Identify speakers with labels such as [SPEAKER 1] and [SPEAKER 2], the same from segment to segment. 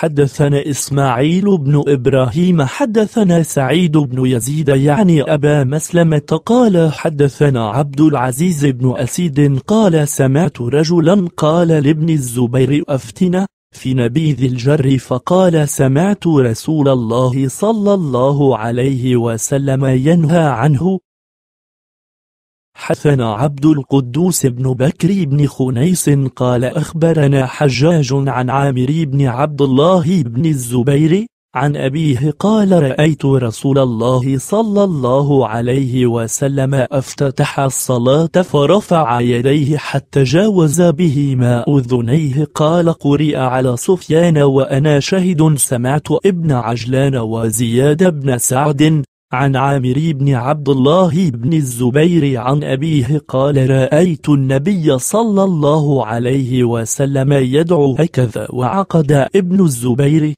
[SPEAKER 1] حدثنا إسماعيل بن إبراهيم حدثنا سعيد بن يزيد يعني أبا مسلمة قال حدثنا عبد العزيز بن أسيد قال سمعت رجلا قال لابن الزبير أفتنا في نبيذ الجر فقال سمعت رسول الله صلى الله عليه وسلم ينهى عنه حثنا عبد القدوس بن بكر بن خنيس قال أخبرنا حجاج عن عامر بن عبد الله بن الزبير عن أبيه قال رأيت رسول الله صلى الله عليه وسلم افتتح الصلاة فرفع يديه حتى جاوز بهما أذنيه قال قرئ على سفيان وأنا شهد سمعت ابن عجلان وزياد بن سعد عن عامر بن عبد الله بن الزبير عن أبيه قال رأيت النبي صلى الله عليه وسلم يدعو هكذا وعقد ابن الزبير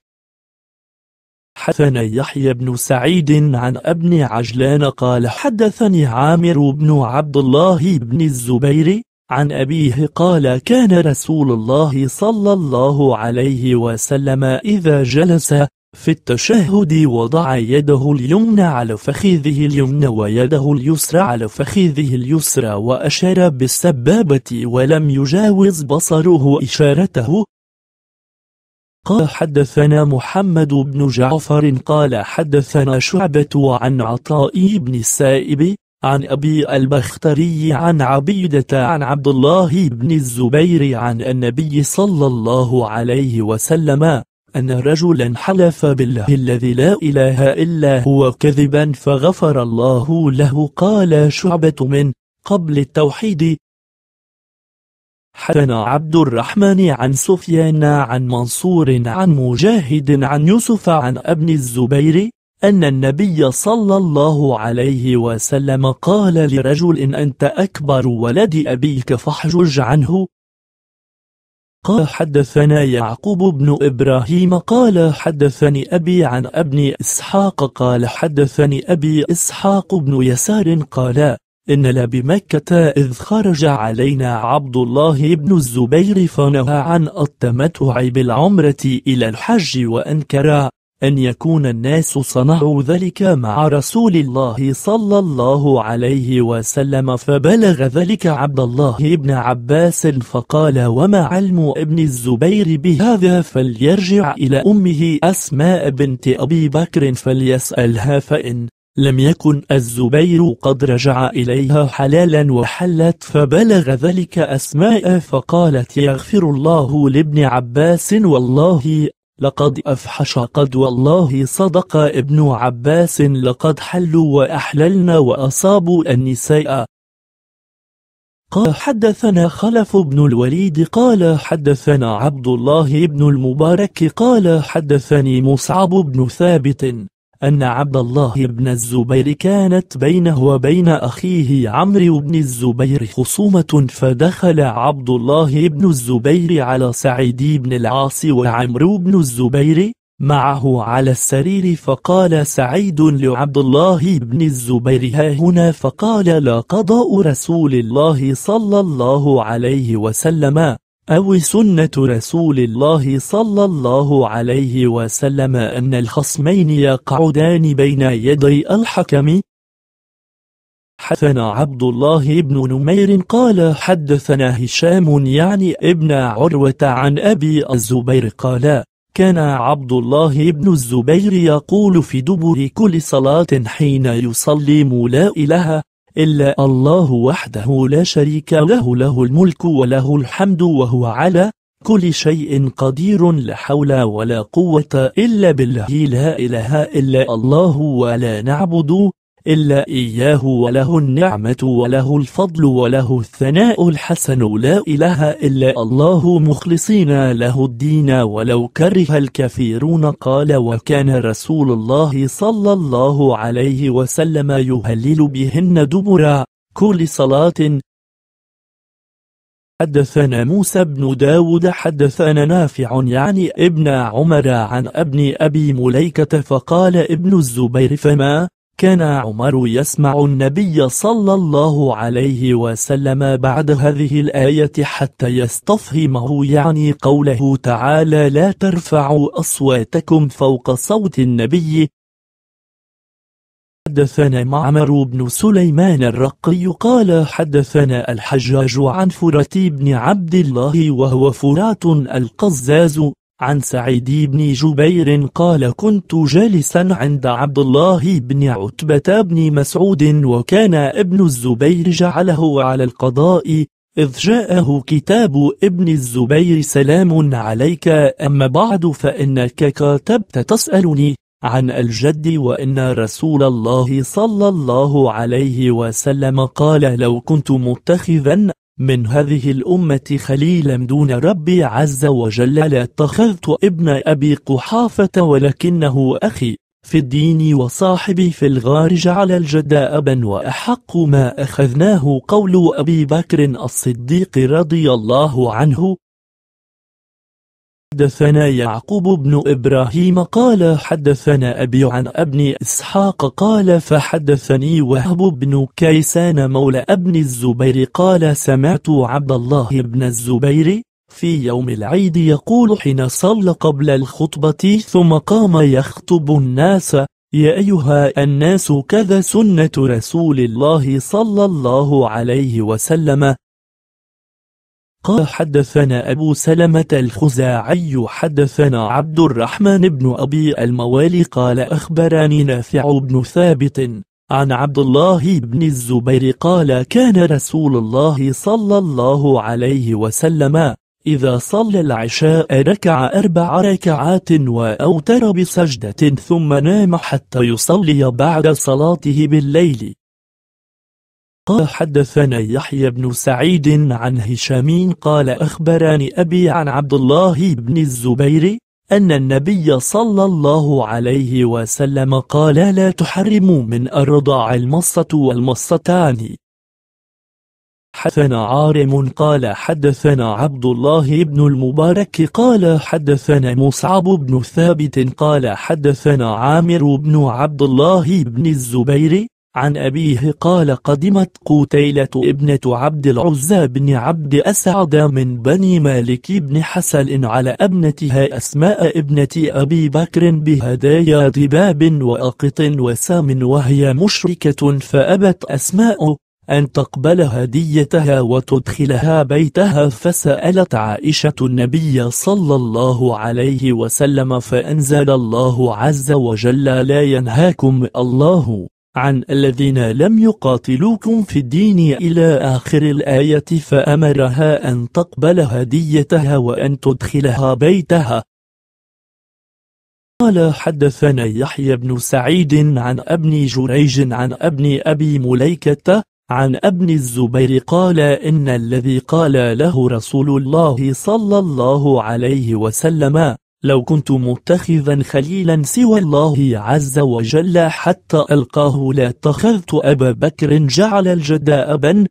[SPEAKER 1] حدثنا يحيى بن سعيد عن ابن عجلان قال حدثني عامر بن عبد الله بن الزبير عن أبيه قال كان رسول الله صلى الله عليه وسلم إذا جلس في التشهد وضع يده اليمنى على فخذه اليمنى ويده اليسرى على فخذه اليسرى وأشار بالسبابة ولم يجاوز بصره إشارته قال حدثنا محمد بن جعفر قال حدثنا شعبة عن عطاء بن السائب عن أبي البختري عن عبيدة عن عبد الله بن الزبير عن النبي صلى الله عليه وسلم أن رجلا حلف بالله الذي لا إله إلا هو كذبا فغفر الله له قال شعبة من قبل التوحيد حدثنا عبد الرحمن عن سفيان عن منصور عن مجاهد عن يوسف عن ابن الزبير أن النبي صلى الله عليه وسلم قال لرجل أنت أكبر ولد أبيك فاحجج عنه قال حدثنا يعقوب بن إبراهيم قال حدثني أبي عن ابن إسحاق قال حدثني أبي إسحاق بن يسار قال إننا بمكة إذ خرج علينا عبد الله بن الزبير فنهى عن التمتع بالعمرة إلى الحج وأنكر أن يكون الناس صنعوا ذلك مع رسول الله صلى الله عليه وسلم فبلغ ذلك عبد الله بن عباس فقال وما علم ابن الزبير بهذا فليرجع إلى أمه أسماء بنت أبي بكر فليسألها فإن لم يكن الزبير قد رجع إليها حلالا وحلت فبلغ ذلك أسماء فقالت يغفر الله لابن عباس والله لقد أفحش قد والله صدق ابن عباس لقد حلوا وأحللنا وأصابوا النساء قال حدثنا خلف بن الوليد قال حدثنا عبد الله بن المبارك قال حدثني مصعب بن ثابت أن عبد الله بن الزبير كانت بينه وبين أخيه عمرو بن الزبير خصومة فدخل عبد الله بن الزبير على سعيد بن العاص وعمرو بن الزبير معه على السرير فقال سعيد لعبد الله بن الزبير ها هنا فقال لا قضاء رسول الله صلى الله عليه وسلم أو سنة رسول الله صلى الله عليه وسلم أن الخصمين يقعدان بين يدي الحكم حدثنا عبد الله بن نمير قال حدثنا هشام يعني ابن عروة عن أبي الزبير قال كان عبد الله بن الزبير يقول في دبر كل صلاة حين يصلي مولا إلها إلا الله وحده لا شريك له له الملك وله الحمد وهو على كل شيء قدير لا حول ولا قوة إلا بالله لا إله إلا الله ولا نعبد إلا إياه وله النعمة وله الفضل وله الثناء الحسن لا إله إلا الله مخلصين له الدين ولو كره الكثيرون قال وكان رسول الله صلى الله عليه وسلم يهلل بهن دبر كل صلاة حدثنا موسى بن داود حدثنا نافع يعني ابن عمر عن ابن أبي مليكة فقال ابن الزبير فما كان عمر يسمع النبي صلى الله عليه وسلم بعد هذه الآية حتى يستفهمه يعني قوله تعالى لا ترفعوا أصواتكم فوق صوت النبي حدثنا معمر بن سليمان الرقي قال حدثنا الحجاج عن فرات بن عبد الله وهو فرات القزاز عن سعيد بن جبير قال كنت جالسا عند عبد الله بن عتبة بن مسعود وكان ابن الزبير جعله على القضاء إذ جاءه كتاب ابن الزبير سلام عليك أما بعد فإنك كتبت تسألني عن الجد وإن رسول الله صلى الله عليه وسلم قال لو كنت متخذا من هذه الأمة خليلا دون ربي عز وجل لا اتخذت ابن أبي قحافة ولكنه أخي في الدين وصاحبي في الغار جعل الجد أبا وأحق ما أخذناه قول أبي بكر الصديق رضي الله عنه حدثنا يعقوب بن إبراهيم قال حدثنا أبي عن ابن إسحاق قال فحدثني وهب بن كيسان مولى ابن الزبير قال سمعت عبد الله بن الزبير في يوم العيد يقول حين صلى قبل الخطبة ثم قام يخطب الناس يا أيها الناس كذا سنة رسول الله صلى الله عليه وسلم قال حدثنا أبو سلمة الخزاعي حدثنا عبد الرحمن بن أبي الموالي قال أخبرني نافع بن ثابت عن عبد الله بن الزبير قال كان رسول الله صلى الله عليه وسلم إذا صلى العشاء ركع أربع ركعات وأوتر بسجدة ثم نام حتى يصلي بعد صلاته بالليل قال حدثنا يحيى بن سعيد عن هشام قال أخبرني أبي عن عبد الله بن الزبير أن النبي صلى الله عليه وسلم قال لا تحرموا من الرضاع المصة والمصتان حدثنا عارم قال حدثنا عبد الله بن المبارك قال حدثنا مصعب بن ثابت قال حدثنا عامر بن عبد الله بن الزبير عن أبيه قال قدمت قتيلة ابنة عبد العزى بن عبد أسعد من بني مالك بن حسن على ابنتها أسماء ابنة أبي بكر بهدايا ضباب وأقط وسام وهي مشركة فأبت أسماء أن تقبل هديتها وتدخلها بيتها فسألت عائشة النبي صلى الله عليه وسلم فأنزل الله عز وجل لا ينهاكم الله عن الذين لم يقاتلوكم في الدين إلى آخر الآية فأمرها أن تقبل هديتها وأن تدخلها بيتها قال حدثنا يحيى بن سعيد عن ابن جريج عن ابن أبي مليكة عن ابن الزبير قال إن الذي قال له رسول الله صلى الله عليه وسلم لو كنت متخذا خليلا سوى الله عز وجل حتى ألقاه لاتخذت أبا بكر جعل الجد أبا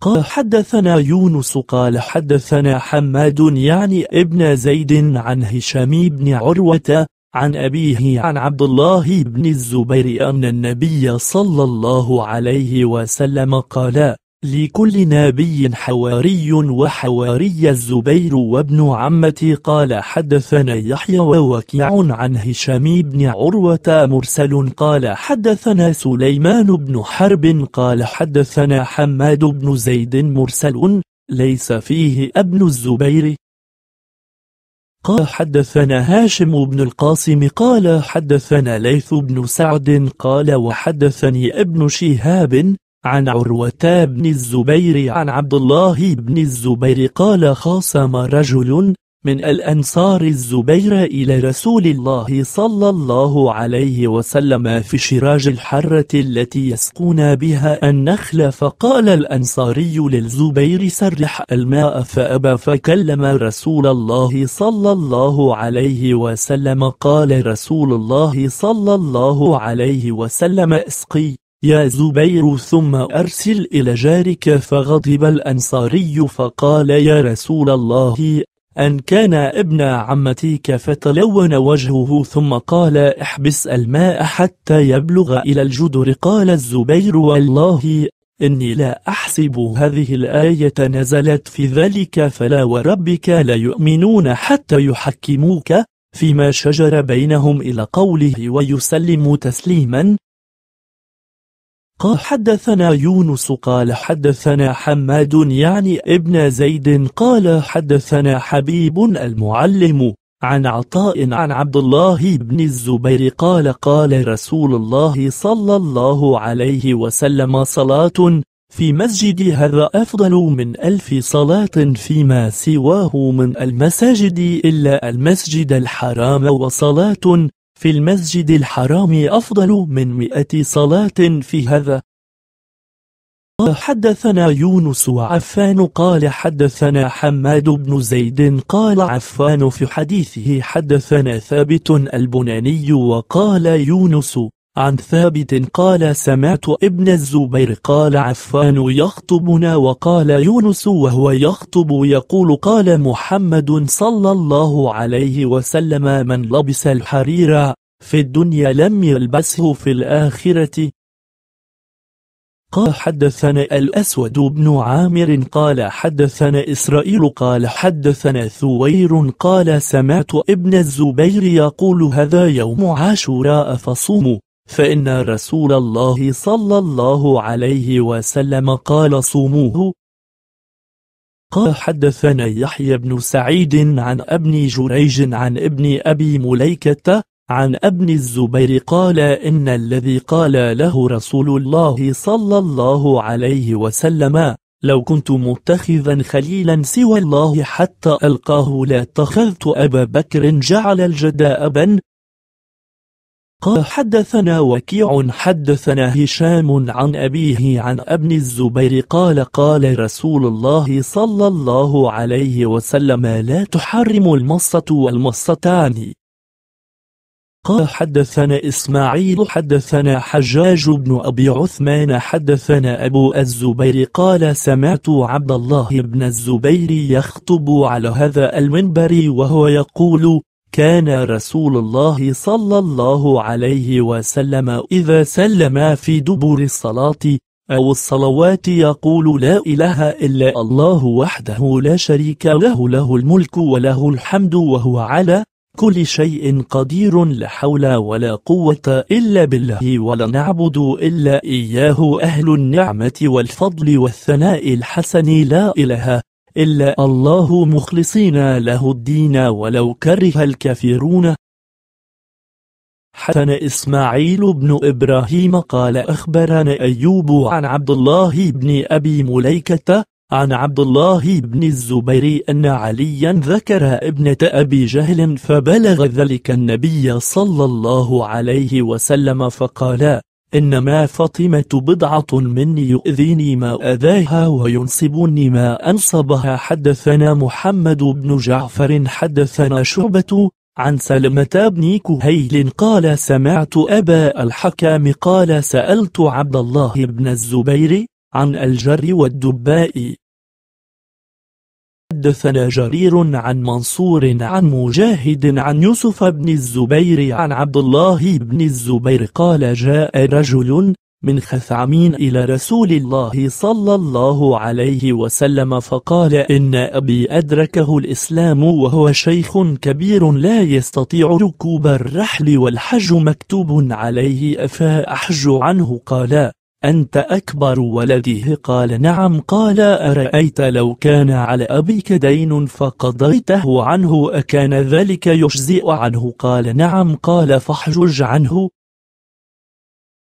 [SPEAKER 1] قال حدثنا يونس قال حدثنا حماد يعني ابن زيد عن هشام بن عروة عن أبيه عن عبد الله بن الزبير أن النبي صلى الله عليه وسلم قال لكل نبي حواري وحواري الزبير وابن عمتي قال حدثنا يحيى ووكيع عن هشام بن عروة مرسل قال حدثنا سليمان بن حرب قال حدثنا حماد بن زيد مرسل ليس فيه ابن الزبير قال حدثنا هاشم بن القاسم قال حدثنا ليث بن سعد قال وحدثني ابن شهاب عن عروة بن الزبير عن عبد الله بن الزبير قال خاصم رجل من الأنصار الزبير إلى رسول الله صلى الله عليه وسلم في شراج الحرة التي يسقون بها النخل فقال الأنصاري للزبير سرح الماء فأبى فكلم رسول الله صلى الله عليه وسلم قال رسول الله صلى الله عليه وسلم اسقي يا زبير ثم أرسل إلى جارك فغضب الأنصاري فقال يا رسول الله أن كان ابن عمتك فتلون وجهه ثم قال احبس الماء حتى يبلغ إلى الجدر قال الزبير والله إني لا أحسب هذه الآية نزلت في ذلك فلا وربك لا يؤمنون حتى يحكموك فيما شجر بينهم إلى قوله ويسلم تسليما قال حدثنا يونس قال حدثنا حماد يعني ابن زيد قال حدثنا حبيب المعلم عن عطاء عن عبد الله بن الزبير قال قال رسول الله صلى الله عليه وسلم صلاة في مسجد هذا أفضل من ألف صلاة فيما سواه من المساجد إلا المسجد الحرام وصلاة في المسجد الحرام أفضل من مئة صلاة في هذا حدثنا يونس وعفان قال حدثنا حماد بن زيد قال عفان في حديثه حدثنا ثابت البناني وقال يونس عن ثابت قال سمعت ابن الزبير قال عفان يخطبنا وقال يونس وهو يخطب يقول قال محمد صلى الله عليه وسلم من لبس الحرير في الدنيا لم يلبسه في الآخرة قال حدثنا الأسود بن عامر قال حدثنا إسرائيل قال حدثنا ثوير قال سمعت ابن الزبير يقول هذا يوم عاشوراء فصوموا فإن رسول الله صلى الله عليه وسلم قال صوموه قال حدثنا يحيى بن سعيد عن ابن جريج عن ابن أبي مليكة عن ابن الزبير قال إن الذي قال له رسول الله صلى الله عليه وسلم لو كنت متخذا خليلا سوى الله حتى ألقاه لاتخذت أبا بكر جعل الجد أبا قال حدثنا وكيع حدثنا هشام عن أبيه عن ابن الزبير قال قال رسول الله صلى الله عليه وسلم لا تحرم المصة والمصتان قال حدثنا إسماعيل حدثنا حجاج بن أبي عثمان حدثنا أبو الزبير قال سمعت عبد الله بن الزبير يخطب على هذا المنبر وهو يقول كان رسول الله صلى الله عليه وسلم إذا سلم في دبر الصلاة أو الصلوات يقول لا إله إلا الله وحده لا شريك له له الملك وله الحمد وهو على كل شيء قدير لا حول ولا قوة إلا بالله ولا نعبد إلا إياه أهل النعمة والفضل والثناء الحسن لا إله إلا الله مخلصين له الدين ولو كره الكافرون حسن إسماعيل بن إبراهيم قال أخبرنا أيوب عن عبد الله بن أبي مليكة عن عبد الله بن الزبير أن عليا ذكر ابنة أبي جهل فبلغ ذلك النبي صلى الله عليه وسلم فقال إنما فاطمة بضعة مني يؤذيني ما أذاها وينصبني ما أنصبها حدثنا محمد بن جعفر حدثنا شعبة عن سلمة بن كهيل قال سمعت أبا الحكام قال سألت عبد الله بن الزبير عن الجر والدباء حدثنا جرير عن منصور عن مجاهد عن يوسف بن الزبير عن عبد الله بن الزبير قال جاء رجل من خثعمين إلى رسول الله صلى الله عليه وسلم فقال إن أبي أدركه الإسلام وهو شيخ كبير لا يستطيع ركوب الرحل والحج مكتوب عليه أفأحج عنه قال أنت أكبر ولده قال نعم قال أرأيت لو كان على أبيك دين فقضيته عنه أكان ذلك يجزئ عنه قال نعم قال فاحجج عنه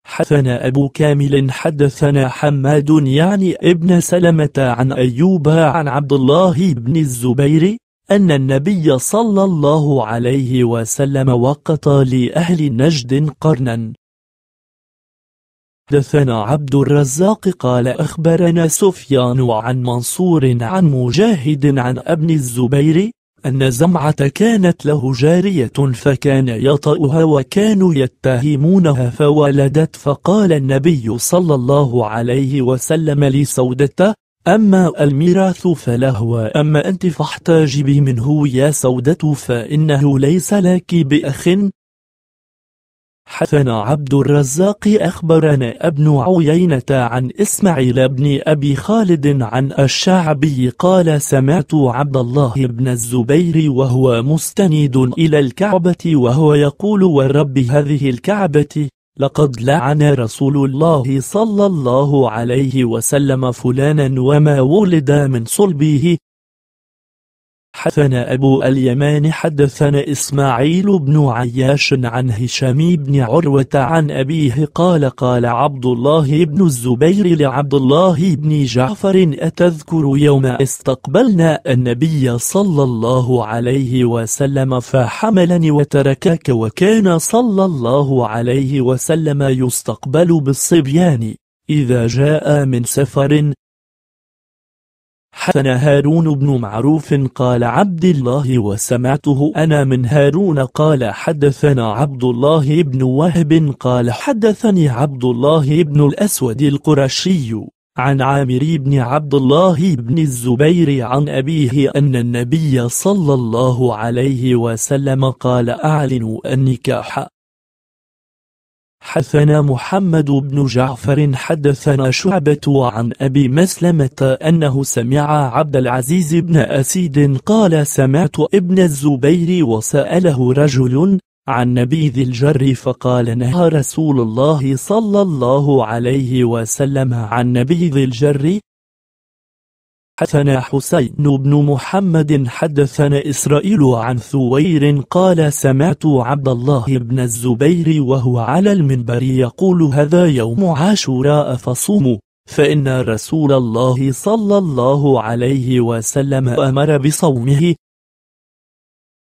[SPEAKER 1] حدثنا أبو كامل حدثنا حماد يعني ابن سلمة عن أيوب عن عبد الله بن الزبير أن النبي صلى الله عليه وسلم وقت لأهل نجد قرنا حدثنا عبد الرزاق قال أخبرنا سفيان عن منصور عن مجاهد عن ابن الزبير أن زمعة كانت له جارية فكان يطأها وكانوا يتهمونها فولدت فقال النبي صلى الله عليه وسلم لسودته أما الميراث فلهو أما أنت فاحتاجبي منه يا سودة فإنه ليس لك بأخ حسن عبد الرزاق أخبرنا ابن عيينة عن إسماعيل بن أبي خالد عن الشعبي قال سمعت عبد الله بن الزبير وهو مستند إلى الكعبة وهو يقول والرب هذه الكعبة لقد لعن رسول الله صلى الله عليه وسلم فلانا وما ولد من صلبه حدثنا أبو اليمان حدثنا إسماعيل بن عياش عن هشام بن عروة عن أبيه قال قال عبد الله بن الزبير لعبد الله بن جعفر أتذكر يوم استقبلنا النبي صلى الله عليه وسلم فحملني وتركك وكان صلى الله عليه وسلم يستقبل بالصبيان إذا جاء من سفر حسن هارون بن معروف قال عبد الله وسمعته أنا من هارون قال حدثنا عبد الله بن وهب قال حدثني عبد الله بن الأسود القرشي عن عامر بن عبد الله بن الزبير عن أبيه أن النبي صلى الله عليه وسلم قال أعلنوا النكاح حدثنا محمد بن جعفر حدثنا شعبة عن أبي مسلمة أنه سمع عبد العزيز بن أسيد قال سمعت ابن الزبير وسأله رجل عن نبيذ الجر فقال نهى رسول الله صلى الله عليه وسلم عن نبيذ الجر حدثنا حسين بن محمد حدثنا إسرائيل عن ثوير قال سمعت عبد الله بن الزبير وهو على المنبر يقول هذا يوم عاشوراء فصوموا فإن رسول الله صلى الله عليه وسلم أمر بصومه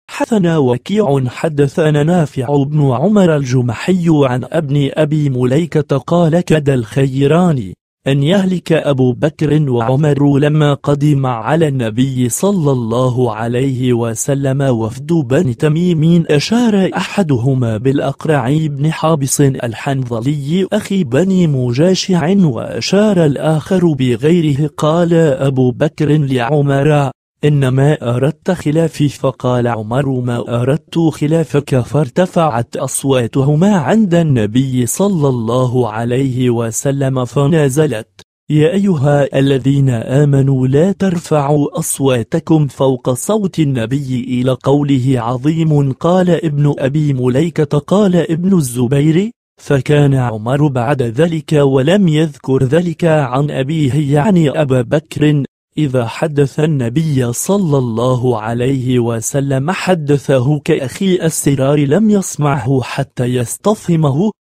[SPEAKER 1] حدثنا وكيع حدثنا نافع بن عمر الجمحي عن ابن أبي مليكة قال كد الخيران أن يهلك أبو بكر وعمر لما قدم على النبي صلى الله عليه وسلم وفد بني تميم أشار أحدهما بالأقرع بن حابس الحنظلي أخي بني مجاشع وأشار الآخر بغيره قال أبو بكر لعمر إنما أردت خلافي فقال عمر ما أردت خلافك فارتفعت أصواتهما عند النبي صلى الله عليه وسلم فنازلت يا أيها الذين آمنوا لا ترفعوا أصواتكم فوق صوت النبي إلى قوله عظيم قال ابن أبي مليكة قال ابن الزبير فكان عمر بعد ذلك ولم يذكر ذلك عن أبيه يعني أبا بكر إذا حدث النبي صلى الله عليه وسلم حدثه كأخي السرار لم يسمعه حتى يستفهمه